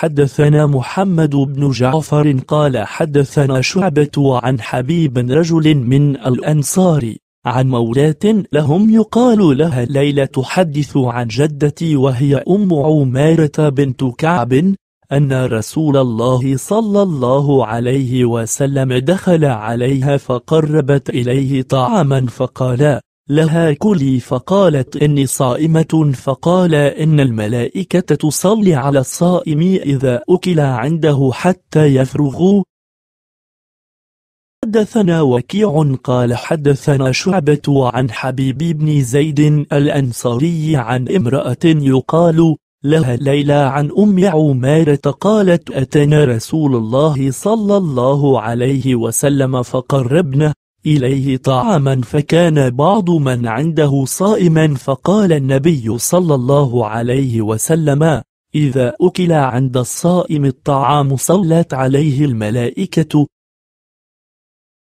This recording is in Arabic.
حدثنا محمد بن جعفر قال حدثنا شعبة عن حبيب رجل من الأنصار عن مولاة لهم يقال لها ليلى تحدث عن جدتي وهي أم عمارة بنت كعب أن رسول الله صلى الله عليه وسلم دخل عليها فقربت إليه طعاما فقال لها كلي فقالت إني صائمة فقال إن الملائكة تصلي على الصائم إذا أكل عنده حتى يفرغوا حدثنا وكيع قال حدثنا شعبة عن حبيب بن زيد الأنصاري عن امرأة يقال لها ليلى عن أم عمارة قالت أتنا رسول الله صلى الله عليه وسلم فقربنا إليه طعاما فكان بعض من عنده صائما فقال النبي صلى الله عليه وسلم إذا أكل عند الصائم الطعام صلت عليه الملائكة